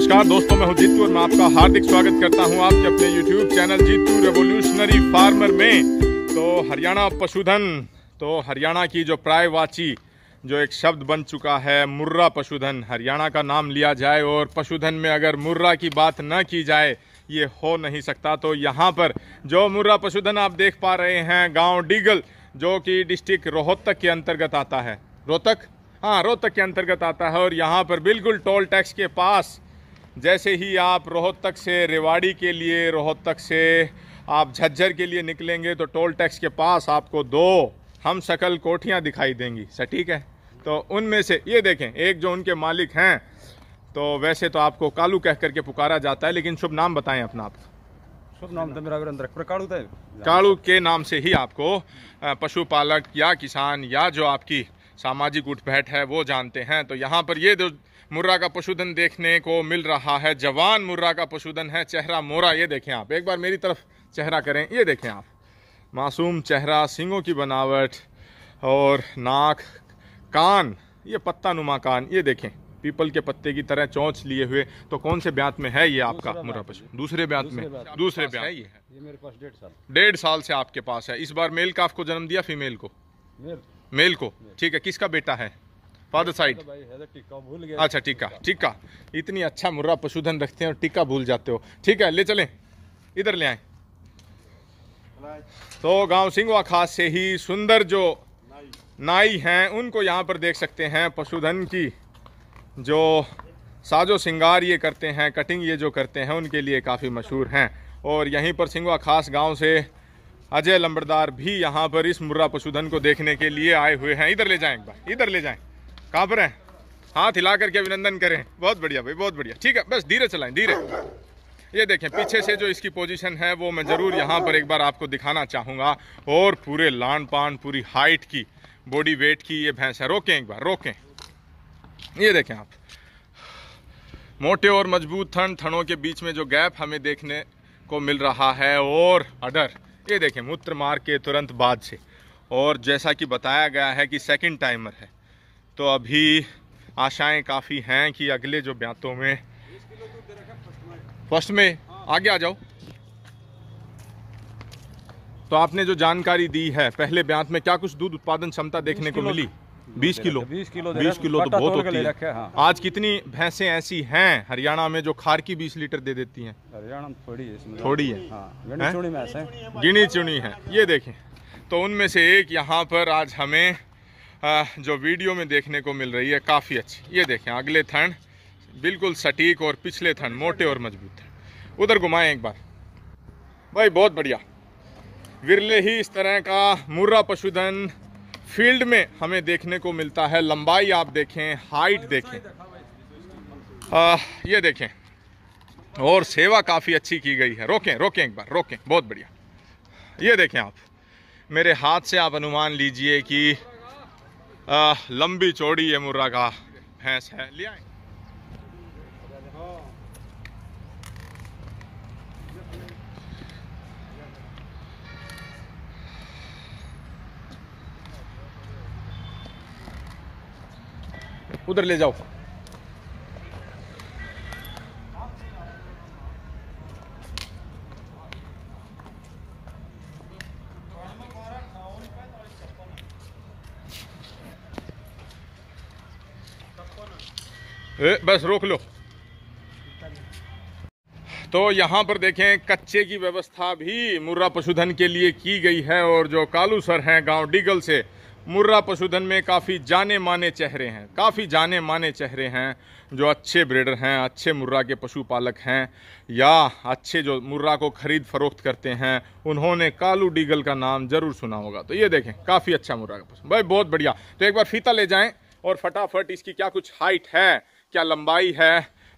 नमस्कार दोस्तों मैं हूं जीतू और मैं आपका हार्दिक स्वागत करता हूं आपके अपने YouTube channel Jitu revolutionary farmer में तो हरियाणा पशुधन तो हरियाणा की जो प्रायवाची जो एक शब्द बन चुका है मुर्रा पशुधन हरियाणा का नाम लिया जाए और पशुधन में अगर मुर्रा की बात न की जाए ये हो नहीं सकता तो यहाँ पर जो मुर्रा पशुधन आप देख पा रहे हैं गाँव डीगल जो कि डिस्ट्रिक्ट रोहतक के अंतर्गत आता है रोहतक हाँ रोहतक के अंतर्गत आता है और यहाँ पर बिल्कुल टोल टैक्स के पास जैसे ही आप रोहतक से रेवाड़ी के लिए रोहतक से आप झज्जर के लिए निकलेंगे तो टोल टैक्स के पास आपको दो हम शकल कोठियाँ दिखाई देंगी सटीक है तो उनमें से ये देखें एक जो उनके मालिक हैं तो वैसे तो आपको कालू कह करके पुकारा जाता है लेकिन शुभ नाम बताएं अपना आप शुभ नाम तो मेरा वीरेंद्र तो के नाम से ही आपको पशुपालक या किसान या जो आपकी सामाजिक उठपैठ है वो जानते हैं तो यहाँ पर ये मुर्रा का पशुधन देखने को मिल रहा है जवान मुर्रा का पशुधन है चेहरा मोरा ये देखें आप एक बार मेरी तरफ चेहरा करें ये देखें आप मासूम चेहरा सिंगों की बनावट और नाक कान ये पत्ता नुमा कान ये देखें पीपल के पत्ते की तरह चौंच लिए हुए तो कौन से ब्यात में है ये आपका मुर्रा पशु दूसरे ब्यात में दूसरे ब्यात है ये मेरे पास डेढ़ साल डेढ़ साल से आपके पास है इस बार मेल का आपको जन्म दिया फीमेल को मेल को ठीक है किसका बेटा है फादर साइड तो अच्छा टीका टीका इतनी अच्छा मुर्रा पशुधन रखते हैं और टीका भूल जाते हो ठीक है ले चले इधर ले आए तो गांव सिंगवा खास से ही सुंदर जो नाई हैं उनको यहाँ पर देख सकते हैं पशुधन की जो साजो सिंगार ये करते हैं कटिंग ये जो करते हैं उनके लिए काफ़ी मशहूर हैं और यहीं पर सिंगवा खास गांव से अजय लंबरदार भी यहाँ पर इस मुर्रा पशुधन को देखने के लिए आए हुए हैं इधर ले जाएं एक बार इधर ले जाएं कहाँ पर हैं हाथ हिला करके अभिनंदन करें बहुत बढ़िया भाई बहुत बढ़िया ठीक है बस धीरे चलाएं धीरे ये देखें पीछे से जो इसकी पोजीशन है वो मैं ज़रूर यहाँ पर एक बार आपको दिखाना चाहूँगा और पूरे लान पान पूरी हाइट की बॉडी वेट की ये भैंस है रोकें एक बार रोकें ये देखें आप मोटे और मजबूत थन थनों के बीच में जो गैप हमें देखने को मिल रहा है और अडर ये देखें मूत्र मार के तुरंत बाद से और जैसा कि बताया गया है कि सेकंड टाइमर है तो अभी आशाएं काफ़ी हैं कि अगले जो ब्यातों में फर्स्ट में आगे आ जाओ तो आपने जो जानकारी दी है पहले ब्यांत में क्या कुछ दूध उत्पादन क्षमता देखने को मिली बीस किलो बीस किलो बीस किलो तो बहुत होती है हाँ। आज कितनी भैंसे ऐसी हैं हरियाणा में जो खार की बीस लीटर दे देती हैं हरियाणा थोड़ी है थोड़ी है हाँ, गिनी चुनी है ये देखें तो उनमें से एक यहाँ पर आज हमें जो वीडियो में देखने को मिल रही है काफ़ी अच्छी ये देखें अगले थन बिल्कुल सटीक और पिछले थन मोटे और मजबूत थे उधर घुमाएं एक बार भाई बहुत बढ़िया विरले ही इस तरह का मुर्रा पशुधन फील्ड में हमें देखने को मिलता है लंबाई आप देखें हाइट देखें आ, ये देखें और सेवा काफ़ी अच्छी की गई है रोकें रोकें एक बार रोकें बहुत बढ़िया ये देखें आप मेरे हाथ से आप अनुमान लीजिए कि आ, लंबी चौड़ी ये मुर्रा का भैंस है ले आए उधर ले जाओ ए, बस रोक लो तो यहाँ पर देखें कच्चे की व्यवस्था भी मुर्रा पशुधन के लिए की गई है और जो कालू सर हैं गांव डीगल से मुर्रा पशुधन में काफ़ी जाने माने चेहरे हैं काफ़ी जाने माने चेहरे हैं जो अच्छे ब्रिडर हैं अच्छे मुर्रा के पशुपालक हैं या अच्छे जो मुर्रा को ख़रीद फरोख्त करते हैं उन्होंने कालू डीगल का नाम ज़रूर सुना होगा तो ये देखें काफ़ी अच्छा मुर्रा का पशु भाई बहुत बढ़िया तो एक बार फीता ले जाएँ और फटाफट इसकी क्या कुछ हाइट है क्या लंबाई है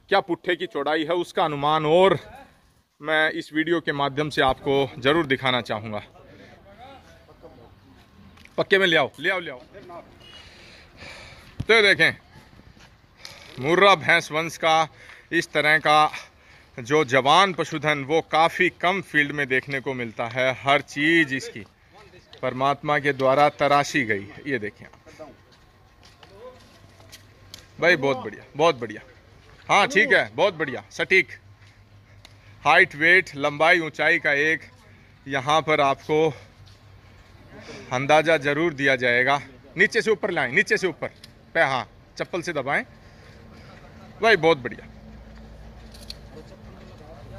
क्या पुट्ठे की चौड़ाई है उसका अनुमान और मैं इस वीडियो के माध्यम से आपको ज़रूर दिखाना चाहूँगा पक्के में ले आओ ले आओ ले आओ तो देखें मुर्रा भैंस वंश का इस तरह का जो जवान पशुधन वो काफ़ी कम फील्ड में देखने को मिलता है हर चीज़ इसकी परमात्मा के द्वारा तराशी गई है ये देखें आप भाई बहुत बढ़िया बहुत बढ़िया हाँ ठीक है बहुत बढ़िया सटीक हाइट वेट लंबाई ऊंचाई का एक यहाँ पर आपको अंदाज़ा ज़रूर दिया जाएगा नीचे से ऊपर लाएं नीचे से ऊपर पे हाँ चप्पल से दबाएं भाई बहुत बढ़िया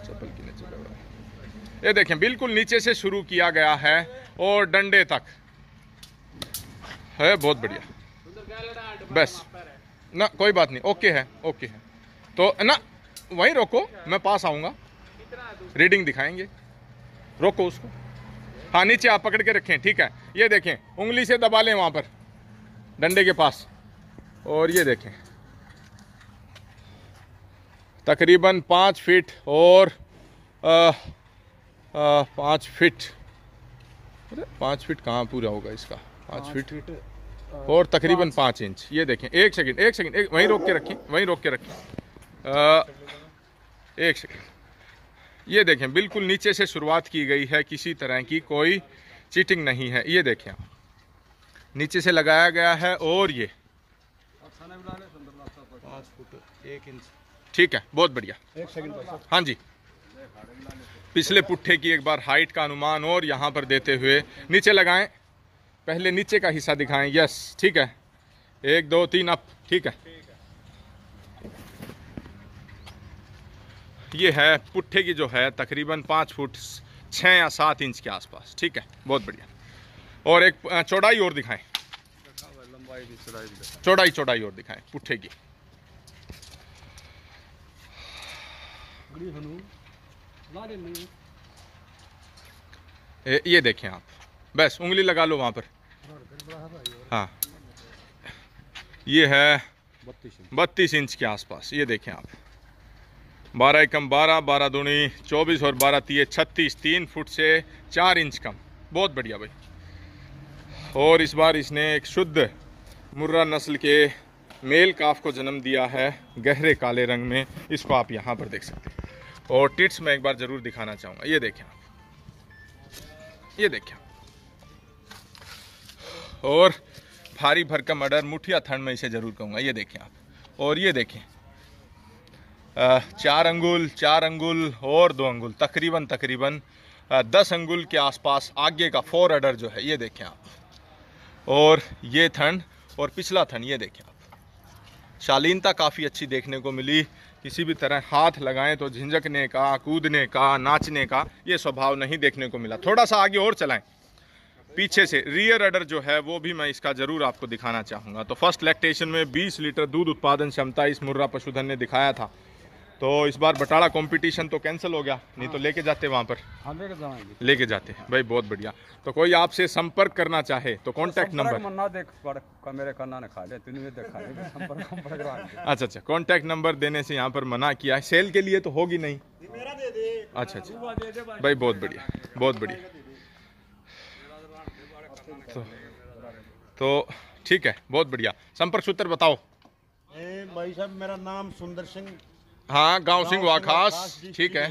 चप्पल की नीचे ये देखें बिल्कुल नीचे से शुरू किया गया है और डंडे तक है बहुत बढ़िया बस ना कोई बात नहीं ओके है ओके है तो ना वहीं रोको मैं पास आऊँगा रीडिंग दिखाएंगे रोको उसको हाँ नीचे आप पकड़ के रखें ठीक है ये देखें उंगली से दबा लें वहाँ पर डंडे के पास और ये देखें तकरीबन पाँच फीट और पाँच फीट अरे पाँच फीट कहाँ पूरा होगा इसका पाँच फीट, और तकरीबन पाँच इंच ये देखें एक सेकंड एक सेकंड एक वहीं रोक के रखें वहीं रोक के रखें एक सेकंड ये देखें बिल्कुल नीचे से शुरुआत की गई है किसी तरह की कोई चीटिंग नहीं है ये देखें नीचे से लगाया गया है और ये ठीक है बहुत बढ़िया हाँ जी पिछले पुट्ठे की एक बार हाइट का अनुमान और यहाँ पर देते हुए नीचे लगाएं पहले नीचे का हिस्सा दिखाएं यस ठीक है एक दो तीन अप ठीक है ये है पुट्ठे की जो है तकरीबन पाँच फुट छः या सात इंच के आसपास ठीक है बहुत बढ़िया और एक चौड़ाई और दिखाएं चौड़ाई चौड़ाई और दिखाएं पुट्ठे की ये देखें आप बस उंगली लगा लो वहाँ पर हाँ ये है बत्तीस इंच के आसपास ये देखें आप बारह कम बारह बारह दूनी चौबीस और बारह तीय छत्तीस तीन फुट से चार इंच कम बहुत बढ़िया भाई और इस बार इसने एक शुद्ध मुर्रा नस्ल के मेल काफ को जन्म दिया है गहरे काले रंग में इसको आप यहाँ पर देख सकते हैं और टिट्स मैं एक बार ज़रूर दिखाना चाहूँगा ये देखें आप ये देखें और भारी भरकम अडर मुठिया थंड में इसे ज़रूर कहूँगा ये देखें आप और ये देखें चार अंगुल चार अंगुल और दो अंगुल तकरीबन तकरीबन दस अंगुल के आसपास आगे का फोर अडर जो है ये देखें आप और ये थन और पिछला थन ये देखें आप शालीनता काफ़ी अच्छी देखने को मिली किसी भी तरह हाथ लगाएं तो झिझकने का कूदने का नाचने का ये स्वभाव नहीं देखने को मिला थोड़ा सा आगे और चलाएं पीछे से रियर अडर जो है वो भी मैं इसका ज़रूर आपको दिखाना चाहूँगा तो फर्स्ट लैक्टेशन में 20 लीटर दूध उत्पादन क्षमता इस मुर्रा पशुधन ने दिखाया था तो इस बार बटाड़ा कंपटीशन तो कैंसिल हो गया नहीं तो हाँ। लेके जाते वहाँ पर हाँ, लेके जाते लेके जाते भाई बहुत बढ़िया तो कोई आपसे संपर्क करना चाहे तो कांटेक्ट नंबर अच्छा अच्छा कांटेक्ट नंबर देने से यहाँ पर मना किया है सेल के लिए तो होगी नहीं अच्छा अच्छा भाई बहुत बढ़िया बहुत बढ़िया तो, तो ठीक है बहुत बढ़िया संपर्क सूत्र बताओ भाई साहब मेरा नाम सुंदर सिंह हाँ गांव सिंह वाखास ठीक है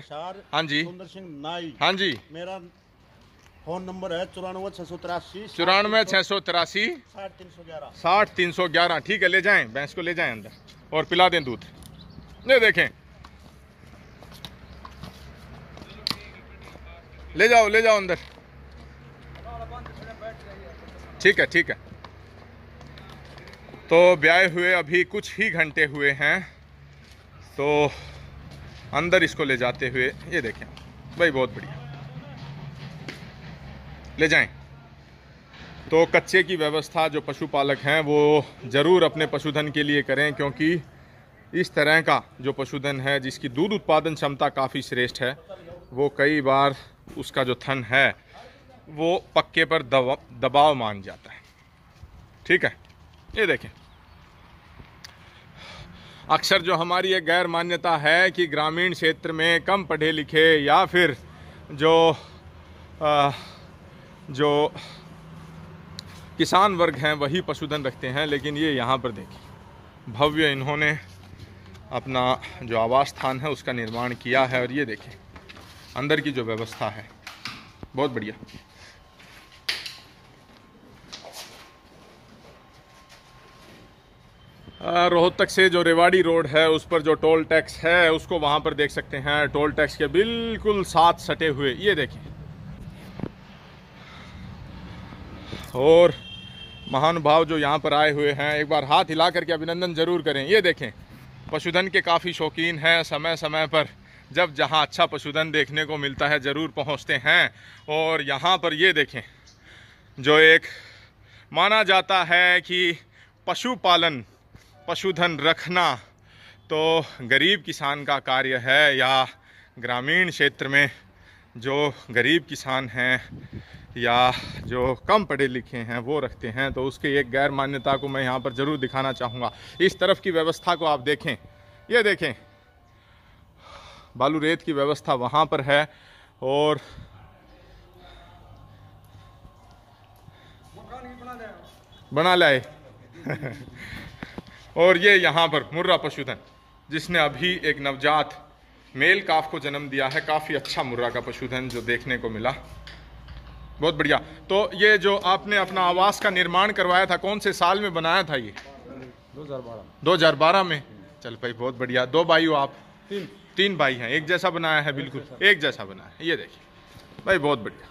हाँ जी सुंदर सिंह नाई हाँ जी मेरा फोन नंबर है चौरानवे छह सौ तिरासी चौरानवे छह सौ तिरासी साठ तीन सौ ग्यारह साठ तीन सौ ग्यारह ठीक है ले जाएं भैंस को ले जाएं अंदर और पिला दें दूध ये देखें ले जाओ ले जाओ अंदर ठीक है ठीक है तो ब्याह हुए अभी कुछ ही घंटे हुए हैं तो अंदर इसको ले जाते हुए ये देखें भाई बहुत बढ़िया ले जाएं तो कच्चे की व्यवस्था जो पशुपालक हैं वो ज़रूर अपने पशुधन के लिए करें क्योंकि इस तरह का जो पशुधन है जिसकी दूध उत्पादन क्षमता काफ़ी श्रेष्ठ है वो कई बार उसका जो थन है वो पक्के पर दबाव मान जाता है ठीक है ये देखें अक्सर जो हमारी एक गैर मान्यता है कि ग्रामीण क्षेत्र में कम पढ़े लिखे या फिर जो आ, जो किसान वर्ग हैं वही पशुधन रखते हैं लेकिन ये यहाँ पर देखिए भव्य इन्होंने अपना जो आवास स्थान है उसका निर्माण किया है और ये देखें अंदर की जो व्यवस्था है बहुत बढ़िया रोहतक से जो रेवाड़ी रोड है उस पर जो टोल टैक्स है उसको वहाँ पर देख सकते हैं टोल टैक्स के बिल्कुल साथ सटे हुए ये देखिए और महानुभाव जो यहाँ पर आए हुए हैं एक बार हाथ हिला करके अभिनंदन जरूर करें ये देखें पशुधन के काफ़ी शौकीन हैं समय समय पर जब जहाँ अच्छा पशुधन देखने को मिलता है ज़रूर पहुँचते हैं और यहाँ पर ये देखें जो एक माना जाता है कि पशुपालन पशुधन रखना तो गरीब किसान का कार्य है या ग्रामीण क्षेत्र में जो गरीब किसान हैं या जो कम पढ़े लिखे हैं वो रखते हैं तो उसके एक गैर मान्यता को मैं यहाँ पर ज़रूर दिखाना चाहूँगा इस तरफ की व्यवस्था को आप देखें ये देखें बालू रेत की व्यवस्था वहाँ पर है और बना लाए और ये यहाँ पर मुर्रा पशुधन जिसने अभी एक नवजात मेल काफ को जन्म दिया है काफ़ी अच्छा मुर्रा का पशुधन जो देखने को मिला बहुत बढ़िया तो ये जो आपने अपना आवास का निर्माण करवाया था कौन से साल में बनाया था ये 2012 बारह में चल भाई बहुत बढ़िया दो भाई हो आप तीन तीन भाई हैं एक जैसा बनाया है बिल्कुल एक जैसा बनाया है ये देखिए भाई बहुत बढ़िया